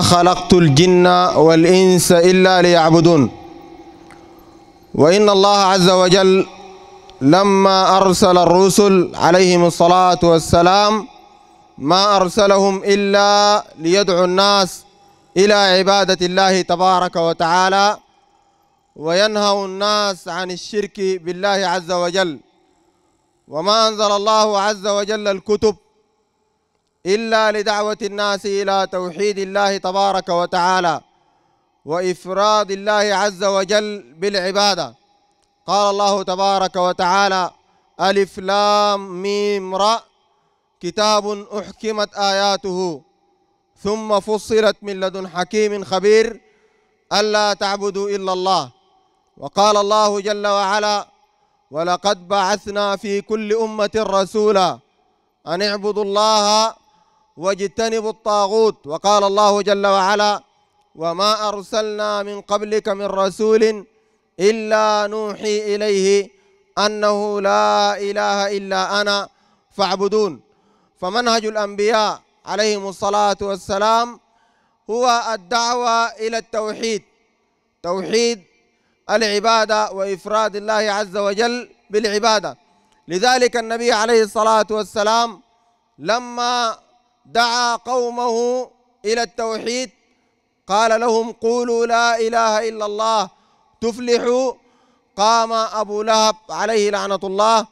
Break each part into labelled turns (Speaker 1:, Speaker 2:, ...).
Speaker 1: خلقت الجن والإنس إلا ليعبدون وإن الله عز وجل لما أرسل الرسل عليهم الصلاة والسلام ما أرسلهم إلا ليدعو الناس إلى عبادة الله تبارك وتعالى وينهوا الناس عن الشرك بالله عز وجل وما أنزل الله عز وجل الكتب إلا لدعوة الناس إلى توحيد الله تبارك وتعالى وإفراد الله عز وجل بالعبادة قال الله تبارك وتعالى ألف لام ميم رأ كتاب أحكمت آياته ثم فصلت من لدن حكيم خبير ألا تعبدوا إلا الله وقال الله جل وعلا ولقد بعثنا في كل أمة رسولا أن اعبدوا الله واجتنبوا الطاغوت وقال الله جل وعلا وما أرسلنا من قبلك من رسول إلا نوحي إليه أنه لا إله إلا أنا فاعبدون فمنهج الأنبياء عليهم الصلاة والسلام هو الدعوة إلى التوحيد توحيد العبادة وإفراد الله عز وجل بالعبادة لذلك النبي عليه الصلاة والسلام لما دعا قومه الى التوحيد قال لهم قولوا لا اله الا الله تفلحوا قام ابو لهب عليه لعنه الله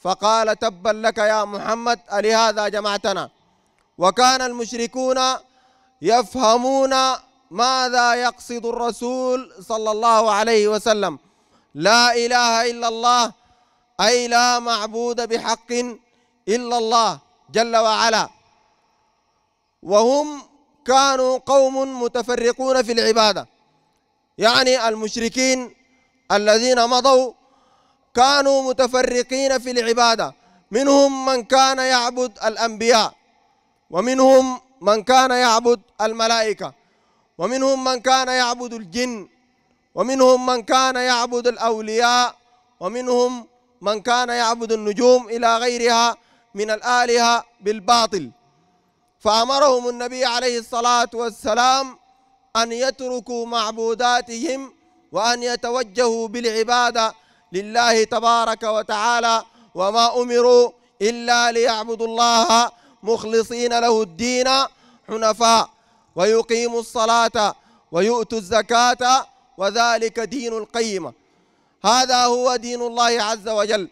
Speaker 1: فقال تبا لك يا محمد الهذا جمعتنا وكان المشركون يفهمون ماذا يقصد الرسول صلى الله عليه وسلم لا اله الا الله اي لا معبود بحق الا الله جل وعلا وهم كانوا قوم متفرقون في العبادة يعني المشركين الذين مضوا كانوا متفرقين في العبادة منهم من كان يعبد الأنبياء ومنهم من كان يعبد الملائكة ومنهم من كان يعبد الجن ومنهم من كان يعبد الأولياء ومنهم من كان يعبد النجوم إلى غيرها من الآلهة بالباطل فأمرهم النبي عليه الصلاة والسلام أن يتركوا معبوداتهم وأن يتوجهوا بالعبادة لله تبارك وتعالى وما أمروا إلا ليعبدوا الله مخلصين له الدين حنفاء ويقيموا الصلاة ويؤتوا الزكاة وذلك دين القيمة هذا هو دين الله عز وجل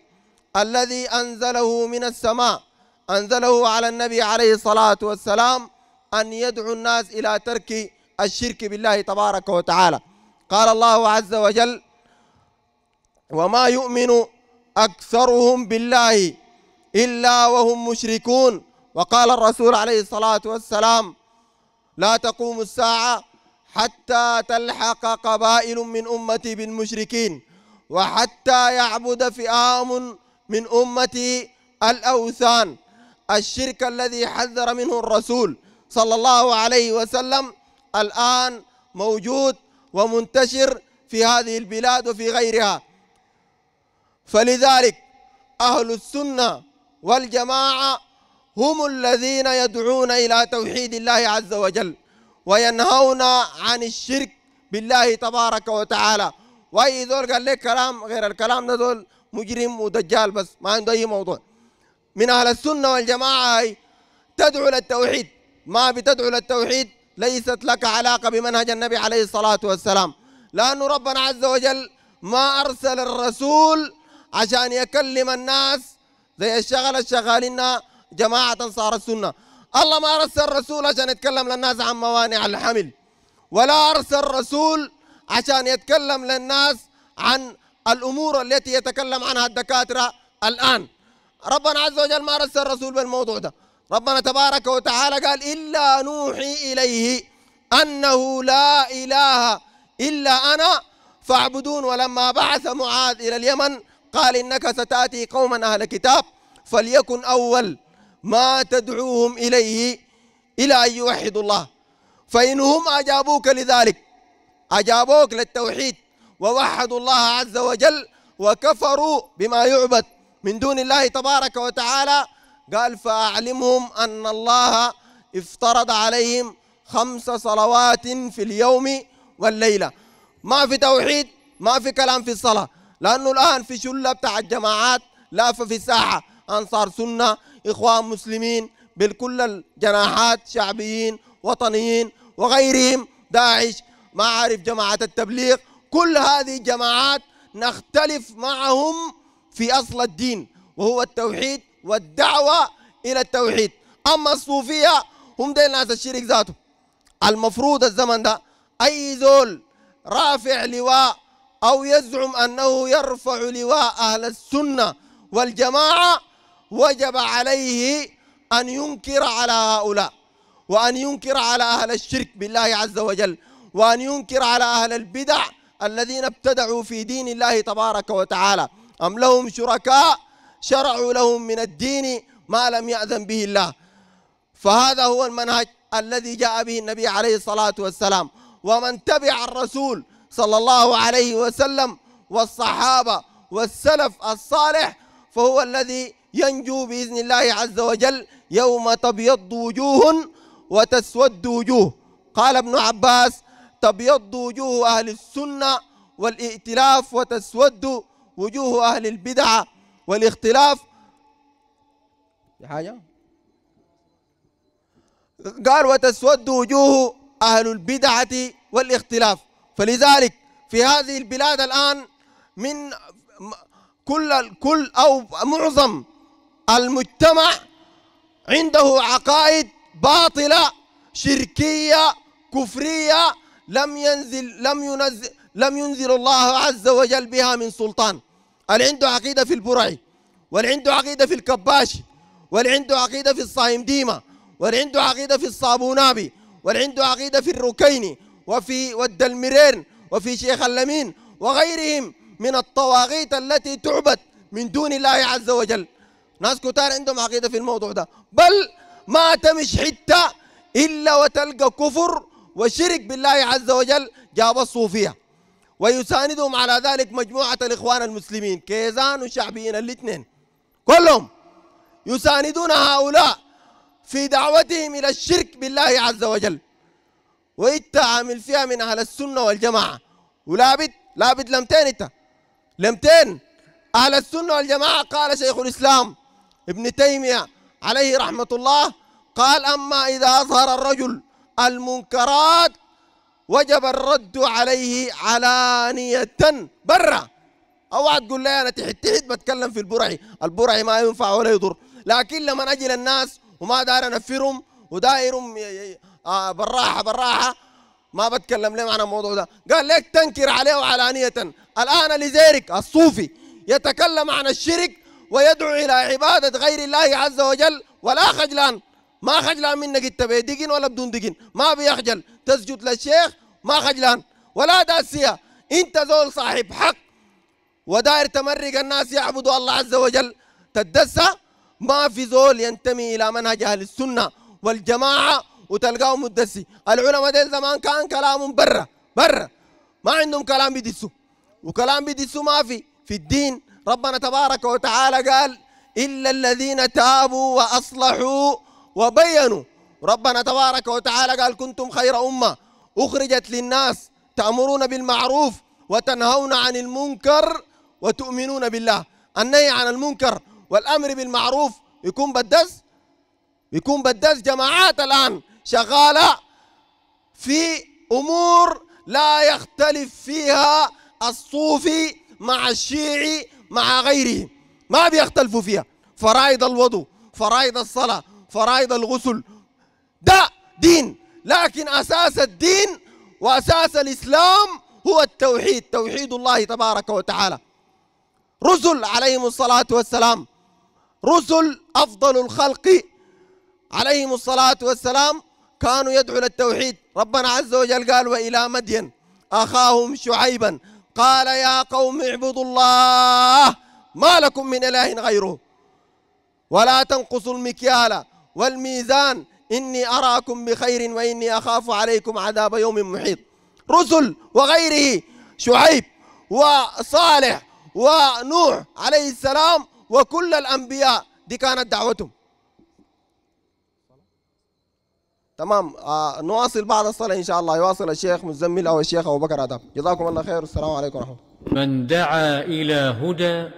Speaker 1: الذي أنزله من السماء أنزله على النبي عليه الصلاة والسلام أن يدعو الناس إلى ترك الشرك بالله تبارك وتعالى قال الله عز وجل وما يؤمن أكثرهم بالله إلا وهم مشركون وقال الرسول عليه الصلاة والسلام لا تقوم الساعة حتى تلحق قبائل من أمتي بالمشركين وحتى يعبد فئام من أمتي الأوثان الشرك الذي حذر منه الرسول صلى الله عليه وسلم الآن موجود ومنتشر في هذه البلاد وفي غيرها فلذلك أهل السنة والجماعة هم الذين يدعون إلى توحيد الله عز وجل وينهون عن الشرك بالله تبارك وتعالى وأي ذول قال لك كلام غير الكلام ده ذول مجرم ودجال بس ما عنده أي موضوع من أهل السنة والجماعة هي تدعو للتوحيد ما بتدعو للتوحيد ليست لك علاقة بمنهج النبي عليه الصلاة والسلام لانه ربنا عز وجل ما أرسل الرسول عشان يكلم الناس زي الشغل الشغالين جماعة أنصار السنة الله ما أرسل الرسول عشان يتكلم للناس عن موانع الحمل ولا أرسل الرسول عشان يتكلم للناس عن الأمور التي يتكلم عنها الدكاترة الآن ربنا عز وجل ما رسل الرسول بالموضوع ده ربنا تبارك وتعالى قال إلا نوحي إليه أنه لا إله إلا أنا فاعبدون ولما بعث معاذ إلى اليمن قال إنك ستأتي قوما أهل كتاب فليكن أول ما تدعوهم إليه إلى أن يوحدوا الله فإنهم أجابوك لذلك أجابوك للتوحيد ووحدوا الله عز وجل وكفروا بما يعبد من دون الله تبارك وتعالى قال فأعلمهم أن الله افترض عليهم خمس صلوات في اليوم والليلة ما في توحيد ما في كلام في الصلاة لأنه الآن في شلة بتاع الجماعات لافة في الساحة أنصار سنة إخوان مسلمين بالكل الجناحات شعبيين وطنيين وغيرهم داعش ما عارف جماعة التبليغ كل هذه الجماعات نختلف معهم في أصل الدين وهو التوحيد والدعوة إلى التوحيد أما الصوفية هم دي ناس الشرك ذاته المفروض الزمن ده أي زول رافع لواء أو يزعم أنه يرفع لواء أهل السنة والجماعة وجب عليه أن ينكر على هؤلاء وأن ينكر على أهل الشرك بالله عز وجل وأن ينكر على أهل البدع الذين ابتدعوا في دين الله تبارك وتعالى أم لهم شركاء شرعوا لهم من الدين ما لم يأذن به الله فهذا هو المنهج الذي جاء به النبي عليه الصلاة والسلام ومن تبع الرسول صلى الله عليه وسلم والصحابة والسلف الصالح فهو الذي ينجو بإذن الله عز وجل يوم تبيض وجوه وتسود وجوه قال ابن عباس تبيض وجوه أهل السنة والائتلاف وتسود وجوه أهل البدعة والاختلاف في حاجة قال وتسود وجوه أهل البدعة والاختلاف فلذلك في هذه البلاد الآن من كل الكل أو معظم المجتمع عنده عقائد باطلة شركية كفرية لم ينزل لم ينزل لم ينزل الله عز وجل بها من سلطان اللي عنده عقيده في البرعي واللي عنده عقيده في الكباش واللي عنده عقيده في الصايم ديمه واللي عنده عقيده في الصابونابي واللي عنده عقيده في الركيني وفي والدلمرين وفي شيخ اللمين وغيرهم من الطواغيت التي تعبد من دون الله عز وجل ناس كتار عندهم عقيده في الموضوع ده بل ما تمش حته الا وتلقى كفر وشرك بالله عز وجل جاب الصوفيه ويساندهم على ذلك مجموعة الإخوان المسلمين كيزان وشعبيين الاثنين كلهم يساندون هؤلاء في دعوتهم إلى الشرك بالله عز وجل ويتعامل فيها من أهل السنة والجماعة ولابد لابد لمتين إنت لمتين أهل السنة والجماعة قال شيخ الإسلام ابن تيمية عليه رحمة الله قال أما إذا أظهر الرجل المنكرات وجب الرد عليه علانية برا اوعى تقول لي انا تحت تحت بتكلم في البرعي البرعي ما ينفع ولا يضر لكن لما اجي للناس وما داير انفرهم ودايرهم آه، بالراحه بالراحه ما بتكلم لهم عن الموضوع ده قال ليك تنكر عليه علانية الآن لزيرك الصوفي يتكلم عن الشرك ويدعو إلى عبادة غير الله عز وجل ولا خجلان ما خجلان منك انت بدقن ولا بدون دقن ما بيخجل تسجد للشيخ ما خجلان ولا داسية انت زول صاحب حق وداير تمرق الناس يعبدوا الله عز وجل تدسى ما في زول ينتمي الى منهج اهل السنه والجماعه وتلقاه مدسي العلماء ديل زمان كان كلامهم برا برا ما عندهم كلام بيدسوا وكلام بيدسوا ما في في الدين ربنا تبارك وتعالى قال الا الذين تابوا واصلحوا وبينوا ربنا تبارك وتعالى قال كنتم خير أمة أخرجت للناس تأمرون بالمعروف وتنهون عن المنكر وتؤمنون بالله النهي عن المنكر والأمر بالمعروف يكون بدس يكون بدس جماعات الآن شغالة في أمور لا يختلف فيها الصوفي مع الشيعي مع غيره ما بيختلفوا فيها فرائض الوضوء فرائض الصلاة فرائض الغسل ده دين لكن أساس الدين وأساس الإسلام هو التوحيد توحيد الله تبارك وتعالى رسل عليهم الصلاة والسلام رسل أفضل الخلق عليهم الصلاة والسلام كانوا يدعو للتوحيد ربنا عز وجل قال وإلى مدين أخاهم شعيبا قال يا قوم اعبدوا الله ما لكم من إله غيره ولا تنقصوا المكيال والميزان إني أراكم بخير وإني أخاف عليكم عذاب يوم محيط رسل وغيره شعيب وصالح ونوح عليه السلام وكل الأنبياء دي كانت دعوتهم تمام آه نواصل بعد الصلاة إن شاء الله يواصل الشيخ مزمل أو الشيخ أبو بكر آداب جزاكم الله خير والسلام عليكم ورحمة الله من دعا إلى هدى